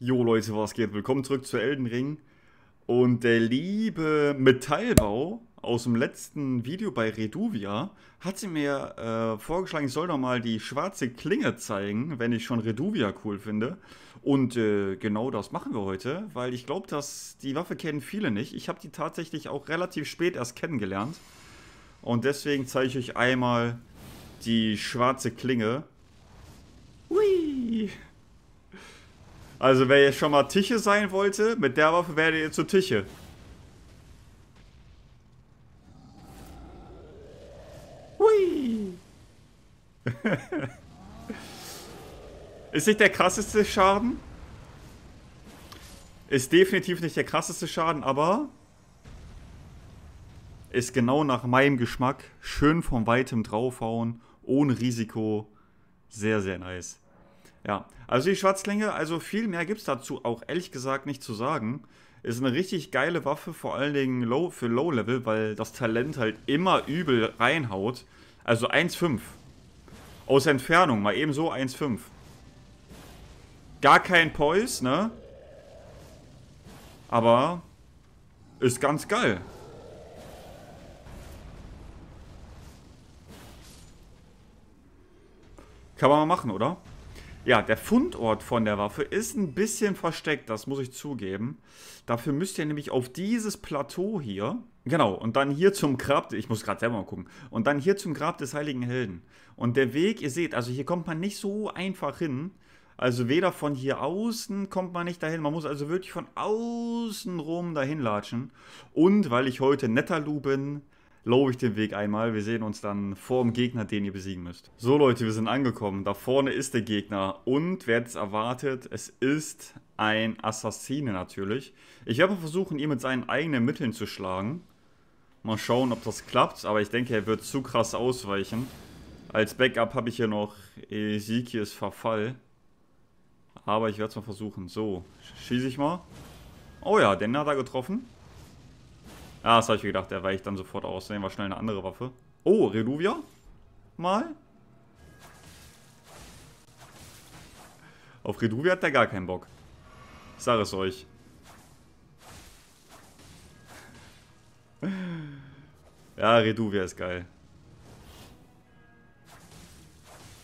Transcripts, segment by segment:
Jo Leute, was geht? Willkommen zurück zu Elden Ring. Und der liebe Metallbau aus dem letzten Video bei Reduvia hat sie mir äh, vorgeschlagen, ich soll doch mal die schwarze Klinge zeigen, wenn ich schon Reduvia cool finde. Und äh, genau das machen wir heute, weil ich glaube, dass die Waffe kennen viele nicht. Ich habe die tatsächlich auch relativ spät erst kennengelernt. Und deswegen zeige ich euch einmal die schwarze Klinge. Hui! Also wer jetzt schon mal Tische sein wollte, mit der Waffe werdet ihr zu Tische. Hui! Ist nicht der krasseste Schaden? Ist definitiv nicht der krasseste Schaden, aber ist genau nach meinem Geschmack. Schön von weitem draufhauen, ohne Risiko. Sehr, sehr nice. Ja, also die Schwarzklinge, also viel mehr gibt es dazu auch ehrlich gesagt nicht zu sagen. Ist eine richtig geile Waffe, vor allen Dingen low, für Low-Level, weil das Talent halt immer übel reinhaut. Also 1,5. Aus Entfernung, mal eben so 1,5. Gar kein Poise, ne? Aber ist ganz geil. Kann man mal machen, oder? Ja, der Fundort von der Waffe ist ein bisschen versteckt, das muss ich zugeben. Dafür müsst ihr nämlich auf dieses Plateau hier, genau, und dann hier zum Grab, ich muss gerade selber mal gucken, und dann hier zum Grab des Heiligen Helden. Und der Weg, ihr seht, also hier kommt man nicht so einfach hin. Also weder von hier außen kommt man nicht dahin. Man muss also wirklich von außen rum dahin latschen. Und weil ich heute Netterlu bin, lobe ich den Weg einmal. Wir sehen uns dann vor dem Gegner, den ihr besiegen müsst. So Leute, wir sind angekommen. Da vorne ist der Gegner und wer es erwartet, es ist ein Assassine natürlich. Ich werde versuchen, ihn mit seinen eigenen Mitteln zu schlagen. Mal schauen, ob das klappt, aber ich denke, er wird zu krass ausweichen. Als Backup habe ich hier noch Ezekiels Verfall. Aber ich werde es mal versuchen. So, schieße ich mal. Oh ja, den hat er getroffen. Ah, das habe ich gedacht, der weicht dann sofort aus. Nehmen wir schnell eine andere Waffe. Oh, Reluvia? Mal? Auf Reduvia hat der gar keinen Bock. Ich sage es euch. Ja, Reduvia ist geil.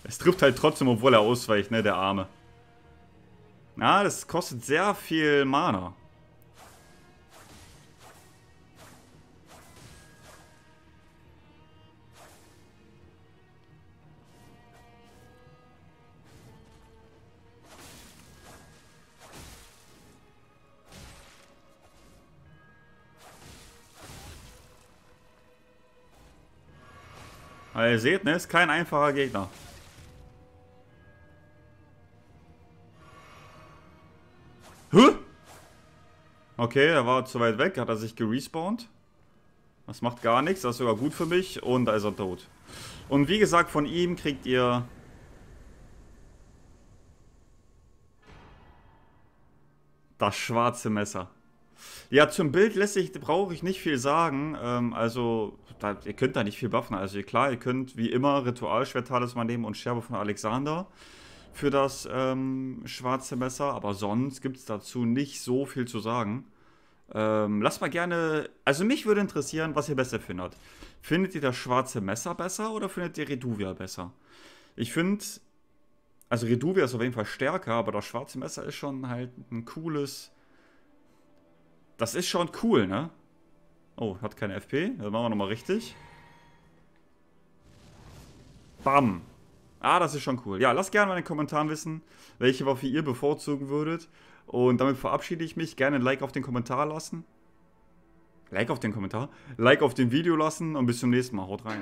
Es trifft halt trotzdem, obwohl er ausweicht, ne, der Arme. Na, das kostet sehr viel Mana. Aber ihr seht, ne, ist kein einfacher Gegner. Huh? Okay, er war zu weit weg, hat er sich gerespawnt. Das macht gar nichts, das ist sogar gut für mich und da ist er tot. Und wie gesagt, von ihm kriegt ihr... Das schwarze Messer. Ja, zum Bild lässt sich, brauche ich nicht viel sagen. Ähm, also, da, ihr könnt da nicht viel buffen. Also klar, ihr könnt wie immer Ritualschwert Talisman nehmen und Scherbe von Alexander für das ähm, schwarze Messer. Aber sonst gibt es dazu nicht so viel zu sagen. Ähm, lasst mal gerne, also mich würde interessieren, was ihr besser findet. Findet ihr das schwarze Messer besser oder findet ihr Reduvia besser? Ich finde, also Reduvia ist auf jeden Fall stärker, aber das schwarze Messer ist schon halt ein cooles das ist schon cool, ne? Oh, hat keine FP. Das machen wir nochmal richtig. Bam. Ah, das ist schon cool. Ja, lasst gerne mal in den Kommentaren wissen, welche Waffe ihr bevorzugen würdet. Und damit verabschiede ich mich. Gerne ein Like auf den Kommentar lassen. Like auf den Kommentar. Like auf dem Video lassen und bis zum nächsten Mal. Haut rein.